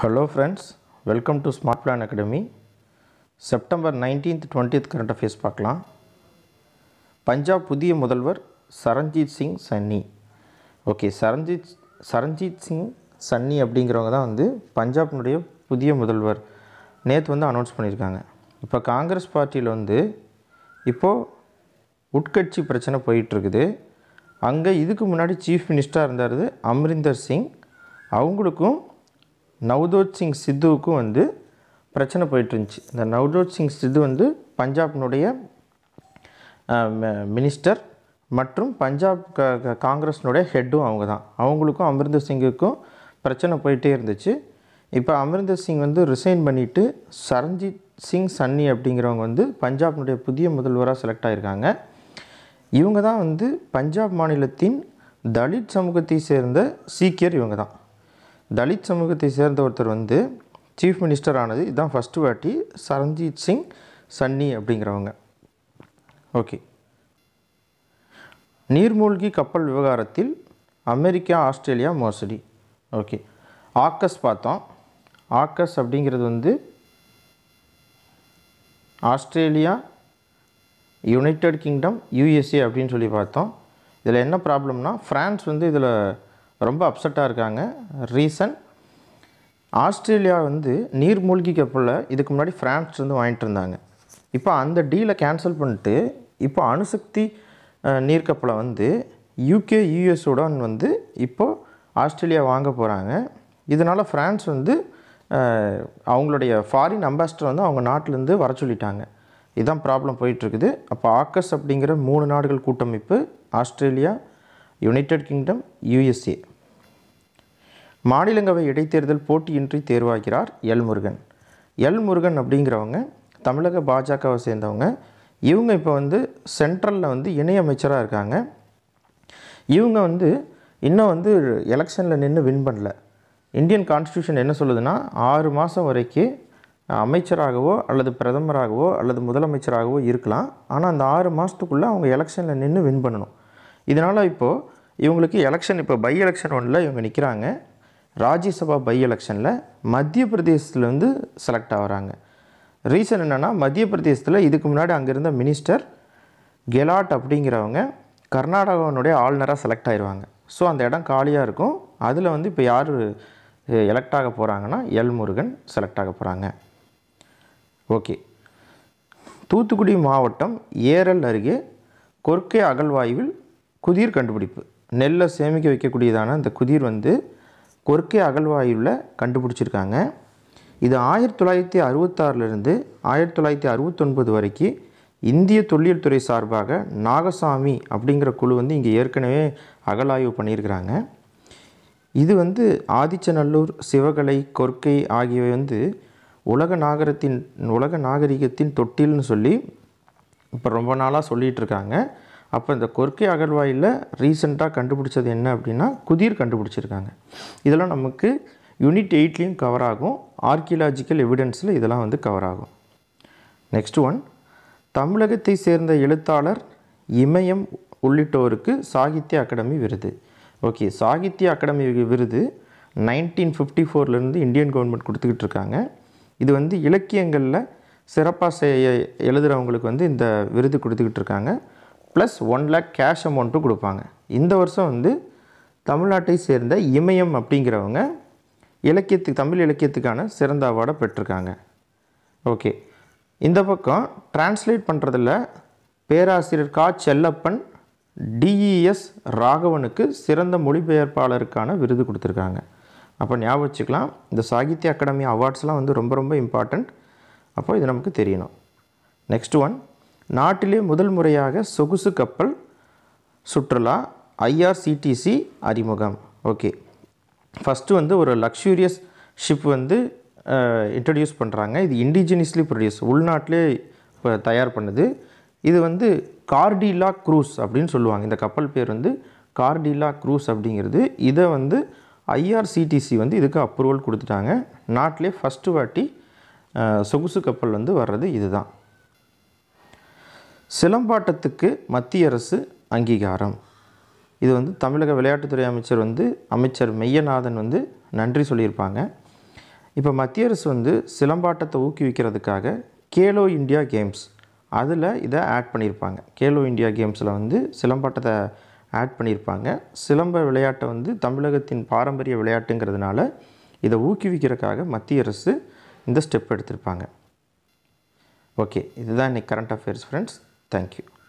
Hello friends welcome to Smart Plan Academy September nineteenth twentieth current affairs பார்க்கலாம் பஞ்சாப் புதிய முதல்வர் Charanjit Singh Channi okay Charanjit Charanjit Singh Channi அப்படிங்கிறவங்க தான் வந்து பஞ்சாப்னுடைய புதிய முதல்வர் நேற்று வந்து அனௌன்ஸ் பண்ணியிருக்காங்க இப்போ காங்கிரஸ் பார்ட்டியில் வந்து இப்போது உட்கட்சி பிரச்சனை போயிட்டுருக்குது அங்கே இதுக்கு முன்னாடி சீஃப் மினிஸ்டராக இருந்தார் அம்ரிந்தர் சிங் அவங்களுக்கும் நவ்தோத் சிங் சித்துவுக்கும் வந்து பிரச்சனை போயிட்டு இருந்துச்சு இந்த நவ்ஜோத் சிங் சித்து வந்து பஞ்சாப்னுடைய மினிஸ்டர் மற்றும் பஞ்சாப் க காங்கிரஸ்னுடைய ஹெட்டும் அவங்க தான் அவங்களுக்கும் அமிர்தர் சிங்குக்கும் பிரச்சனை போயிட்டே இருந்துச்சு இப்போ அமிர்தர் சிங் வந்து ரிசைன் பண்ணிவிட்டு சரண்ஜித் சிங் சன்னி அப்படிங்கிறவங்க வந்து பஞ்சாப்னுடைய புதிய முதல்வராக செலக்ட் ஆகியிருக்காங்க இவங்க தான் வந்து பஞ்சாப் மாநிலத்தின் தலித் சமூகத்தை சேர்ந்த சீக்கியர் இவங்க தான் தலித் சமூகத்தை சேர்ந்த ஒருத்தர் வந்து சீஃப் மினிஸ்டர் ஆனது இதுதான் ஃபஸ்ட்டு வாட்டி சரண்ஜீத் சிங் சன்னி அப்படிங்கிறவங்க ஓகே நீர்மூழ்கி கப்பல் விவகாரத்தில் அமெரிக்கா ஆஸ்திரேலியா மோசடி ஓகே ஆக்கஸ் பார்த்தோம் ஆக்கஸ் அப்படிங்கிறது வந்து ஆஸ்திரேலியா யுனைடெட் கிங்டம் யூஎஸ்ஏ அப்படின்னு சொல்லி பார்த்தோம் இதில் என்ன ப்ராப்ளம்னா ஃப்ரான்ஸ் வந்து இதில் ரொம்ப அப்செட்டாக இருக்காங்க ரீசன் ஆஸ்திரேலியா வந்து நீர்மூழ்கி கப்பலில் இதுக்கு முன்னாடி ஃப்ரான்ஸ்லேருந்து வாங்கிட்டு இருந்தாங்க இப்போ அந்த டீலை கேன்சல் பண்ணிட்டு இப்போ அணுசக்தி நீர்க்கப்பலை வந்து யூகே யூஎஸுடன் வந்து இப்போது ஆஸ்திரேலியா வாங்க போகிறாங்க இதனால் ஃப்ரான்ஸ் வந்து அவங்களுடைய ஃபாரின் அம்பாசிடர் வந்து அவங்க நாட்டிலேருந்து வர சொல்லிட்டாங்க இதுதான் ப்ராப்ளம் போயிட்டுருக்குது அப்போ ஆக்கஸ் அப்படிங்கிற மூணு நாடுகள் கூட்டமைப்பு ஆஸ்திரேலியா யுனைடெட் கிங்டம் யூஎஸ்ஏ மாநிலங்களவை இடைத்தேர்தல் போட்டியின்றி தேர்வாகிறார் எல் முருகன் எல் முருகன் அப்படிங்கிறவங்க தமிழக பாஜகவை சேர்ந்தவங்க இவங்க இப்போ வந்து சென்ட்ரலில் வந்து இணையமைச்சராக இருக்காங்க இவங்க வந்து இன்னும் வந்து எலெக்ஷனில் நின்று வின் பண்ணல இந்தியன் கான்ஸ்டியூஷன் என்ன சொல்லுதுன்னா ஆறு மாதம் வரைக்கும் அமைச்சராகவோ அல்லது பிரதமராகவோ அல்லது முதலமைச்சராகவோ இருக்கலாம் ஆனால் அந்த ஆறு மாதத்துக்குள்ளே அவங்க எலெக்ஷனில் நின்று வின் பண்ணணும் இதனால் இப்போது இவங்களுக்கு எலெக்ஷன் இப்போ பை எலெக்ஷன் ஒன்றில் இவங்க நிற்கிறாங்க ராஜ்யசபா பை எலெக்ஷனில் மத்திய பிரதேசத்துலேருந்து செலக்ட் ஆகிறாங்க ரீசன் என்னென்னா மத்திய பிரதேசத்தில் இதுக்கு முன்னாடி அங்கே இருந்த மினிஸ்டர் கெலாட் அப்படிங்கிறவங்க கர்நாடகாவினுடைய ஆளுநராக செலக்ட் ஆயிடுவாங்க ஸோ அந்த இடம் காலியாக இருக்கும் அதில் வந்து இப்போ யார் எலெக்ட் ஆக போகிறாங்கன்னா எல் முருகன் செலக்ட் ஆக போகிறாங்க ஓகே தூத்துக்குடி மாவட்டம் ஏரல் அருகே கொர்க்கை அகழ்வாய்வில் குதிர் கண்டுபிடிப்பு நெல்லை சேமிக்க வைக்கக்கூடியதான அந்த குதிர் வந்து கொர்க்கே அகழ்வாயுவில் கண்டுபிடிச்சிருக்காங்க இது ஆயிரத்தி தொள்ளாயிரத்தி அறுபத்தாறுலேருந்து ஆயிரத்தி தொள்ளாயிரத்தி அறுபத்தொன்பது வரைக்கும் இந்திய தொல்லியல் துறை சார்பாக நாகசாமி அப்படிங்கிற குழு வந்து இங்கே ஏற்கனவே அகழாய்வு பண்ணியிருக்கிறாங்க இது வந்து ஆதிச்சநல்லூர் சிவகலை கொர்க்கை ஆகியவை வந்து உலக நாகரத்தின் உலக நாகரிகத்தின் தொட்டில்னு சொல்லி இப்போ ரொம்ப நாளாக சொல்லிகிட்டு இருக்காங்க அப்போ இந்த கொர்க்கே அகழ்வாயில் ரீசெண்டாக கண்டுபிடிச்சது என்ன அப்படின்னா குதிர் கண்டுபிடிச்சிருக்காங்க இதெல்லாம் நமக்கு யூனிட் எயிட்லேயும் கவர் ஆகும் ஆர்கியலாஜிக்கல் எவிடன்ஸில் இதெல்லாம் வந்து கவர் ஆகும் நெக்ஸ்ட் ஒன் தமிழகத்தை சேர்ந்த எழுத்தாளர் இமயம் உள்ளிட்டோருக்கு சாகித்ய அகாடமி விருது ஓகே சாகித்ய அகாடமி விருது நைன்டீன் ஃபிஃப்டி ஃபோர்லேருந்து இந்தியன் கவர்மெண்ட் கொடுத்துக்கிட்டு இருக்காங்க இது வந்து இலக்கியங்களில் சிறப்பாக செய்ய எழுதுகிறவங்களுக்கு வந்து இந்த விருது கொடுத்துக்கிட்டு இருக்காங்க ப்ளஸ் ஒன் லேக் கேஷ் அமௌண்ட்டும் கொடுப்பாங்க இந்த வருஷம் வந்து தமிழ்நாட்டை சேர்ந்த இமயம் அப்படிங்கிறவங்க இலக்கியத்துக்கு தமிழ் இலக்கியத்துக்கான சிறந்த அவார்டை பெற்றிருக்காங்க ஓகே இந்த பக்கம் டிரான்ஸ்லேட் பண்ணுறதில் பேராசிரியர் கா செல்லப்பன் டிஇஎஸ் e ராகவனுக்கு சிறந்த மொழிபெயர்ப்பாளருக்கான விருது கொடுத்துருக்காங்க அப்போ ஞாபகம் வச்சுக்கலாம் இந்த சாகித்ய அகாடமி அவார்ட்ஸ்லாம் வந்து ரொம்ப ரொம்ப இம்பார்ட்டண்ட் அப்போ இது நமக்கு தெரியணும் நெக்ஸ்ட் ஒன் நாட்டிலே முதல் முறையாக சொகுசு கப்பல் சுற்றுலா ஐஆர்சிடிசி அறிமுகம் ஓகே ஃபஸ்ட்டு வந்து ஒரு லக்ஸூரியஸ் ஷிப் வந்து இன்ட்ரடியூஸ் பண்ணுறாங்க இது இண்டிஜினியஸ்லி ப்ரொடியூஸ் உள்நாட்டிலே இப்போ தயார் பண்ணுது இது வந்து கார்டிலா க்ரூஸ் அப்படின்னு சொல்லுவாங்க இந்த கப்பல் பேர் வந்து கார்டிலா க்ரூஸ் அப்படிங்கிறது இதை வந்து ஐஆர்சிடிசி வந்து இதுக்கு அப்ரூவல் கொடுத்துட்டாங்க நாட்டிலே ஃபஸ்ட்டு வாட்டி சொகுசு கப்பல் வந்து வர்றது இதுதான் சிலம்பாட்டத்துக்கு மத்திய அரசு அங்கீகாரம் இது வந்து தமிழக விளையாட்டுத்துறை அமைச்சர் வந்து அமைச்சர் மெய்யநாதன் வந்து நன்றி சொல்லியிருப்பாங்க இப்போ மத்திய அரசு வந்து சிலம்பாட்டத்தை ஊக்குவிக்கிறதுக்காக கேலோ இந்தியா கேம்ஸ் அதில் இதை ஆட் பண்ணியிருப்பாங்க கேலோ இந்தியா கேம்ஸில் வந்து சிலம்பாட்டத்தை ஆட் பண்ணியிருப்பாங்க சிலம்ப விளையாட்டை வந்து தமிழகத்தின் பாரம்பரிய விளையாட்டுங்கிறதுனால இதை ஊக்குவிக்கிறதுக்காக மத்திய அரசு இந்த ஸ்டெப் எடுத்திருப்பாங்க ஓகே இதுதான் இன்றைக்கி current affairs friends Thank you.